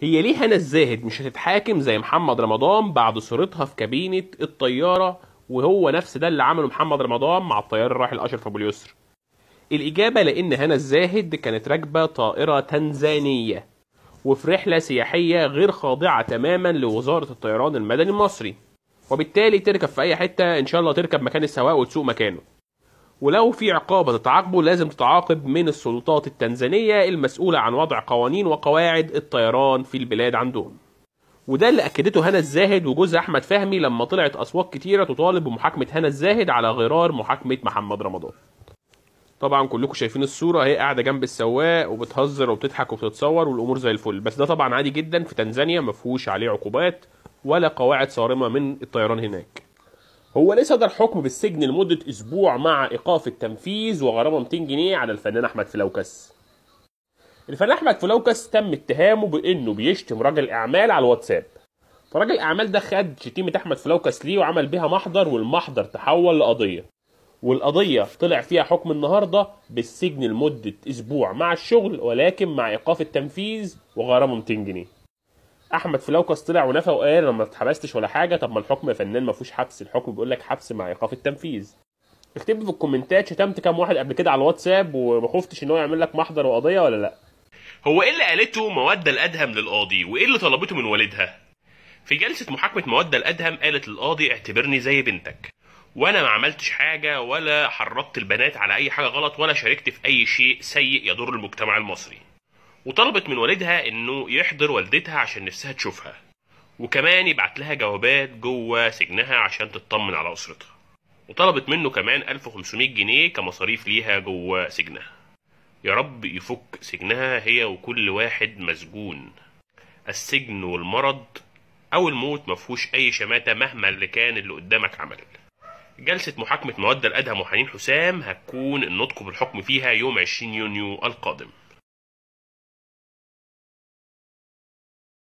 هي ليه هنا الزاهد مش هتتحاكم زي محمد رمضان بعد صورتها في كابينة الطيارة وهو نفس ده اللي عمله محمد رمضان مع الطيار الراحل الأشرف أبو اليسر الإجابة لأن هنا الزاهد كانت راكبة طائرة تنزانية وفي رحلة سياحية غير خاضعة تماما لوزارة الطيران المدني المصري وبالتالي تركب في أي حتة إن شاء الله تركب مكان السواق وتسوق مكانه ولو في عقابة تتعاقبه لازم تتعاقب من السلطات التنزانية المسؤولة عن وضع قوانين وقواعد الطيران في البلاد عندهم وده اللي أكدته هنا الزاهد وجوزها أحمد فهمي لما طلعت أصوات كتيرة تطالب بمحاكمة هنا الزاهد على غرار محاكمة محمد رمضان طبعا كلكم شايفين الصورة هي قاعدة جنب السواق وبتهزر وبتضحك وبتتصور والأمور زي الفل بس ده طبعا عادي جدا في تنزانيا مفهوش عليه عقوبات ولا قواعد صارمة من الطيران هناك هو ليه صدر حكم بالسجن لمدة أسبوع مع إيقاف التنفيذ وغرامة 200 جنيه على الفنان أحمد فلوكس الفنان أحمد فلوكس تم اتهامه بإنه بيشتم راجل أعمال على الواتساب فراجل الأعمال ده خد شتيمة أحمد فلوكس ليه وعمل بيها محضر والمحضر تحول لقضية والقضية طلع فيها حكم النهاردة بالسجن لمدة أسبوع مع الشغل ولكن مع إيقاف التنفيذ وغرامة 200 جنيه احمد فلوكس طلع ونفى وقال انا ما اتحبستش ولا حاجه طب ما الحكم يا فنان ما فيهوش حبس الحكم بيقول لك حبس مع ايقاف التنفيذ اكتب لي في الكومنتات شتمت كام واحد قبل كده على الواتساب وما خفتش ان هو يعمل لك محضر وقضيه ولا لا هو ايه اللي قالته مودة الادهم للقاضي وايه اللي طلبته من والدها في جلسة محاكمة مودة الأدهم قالت للقاضي اعتبرني زي بنتك وأنا ما عملتش حاجة ولا حرضت البنات على أي حاجة غلط ولا شاركت في أي شيء سيء يضر المجتمع المصري وطلبت من والدها انه يحضر والدتها عشان نفسها تشوفها وكمان يبعت لها جوابات جوه سجنها عشان تطمن على اسرتها وطلبت منه كمان 1500 جنيه كمصاريف ليها جوه سجنها يا رب يفك سجنها هي وكل واحد مسجون السجن والمرض او الموت مفهوش اي شماتة مهما اللي كان اللي قدامك عمل جلسة محاكمة مودة الأدهم وحنين حسام هتكون النطق بالحكم فيها يوم 20 يونيو القادم